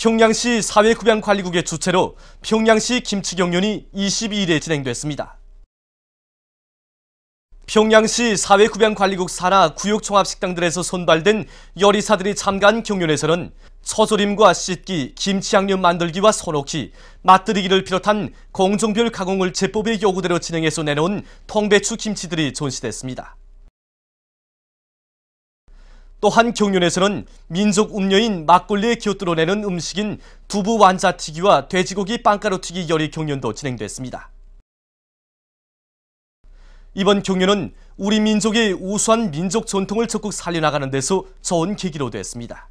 평양시 사회구양관리국의 주최로 평양시 김치경륜이 22일에 진행됐습니다. 평양시 사회구양관리국 산하 구역종합식당들에서 선발된 요리사들이 참가한 경륜에서는 처조림과 씻기, 김치양념 만들기와 소놓기, 맛들이기를 비롯한 공정별 가공을 제법의 요구대로 진행해서 내놓은 통배추 김치들이 전시됐습니다. 또한 경륜에서는 민속 음료인 막걸리에 기어들어내는 음식인 두부 완자튀기와 돼지고기 빵가루튀기 열이 경륜도 진행됐습니다. 이번 경륜은 우리 민족의 우수한 민족 전통을 적극 살려나가는 데서 좋은 계기로 됐습니다.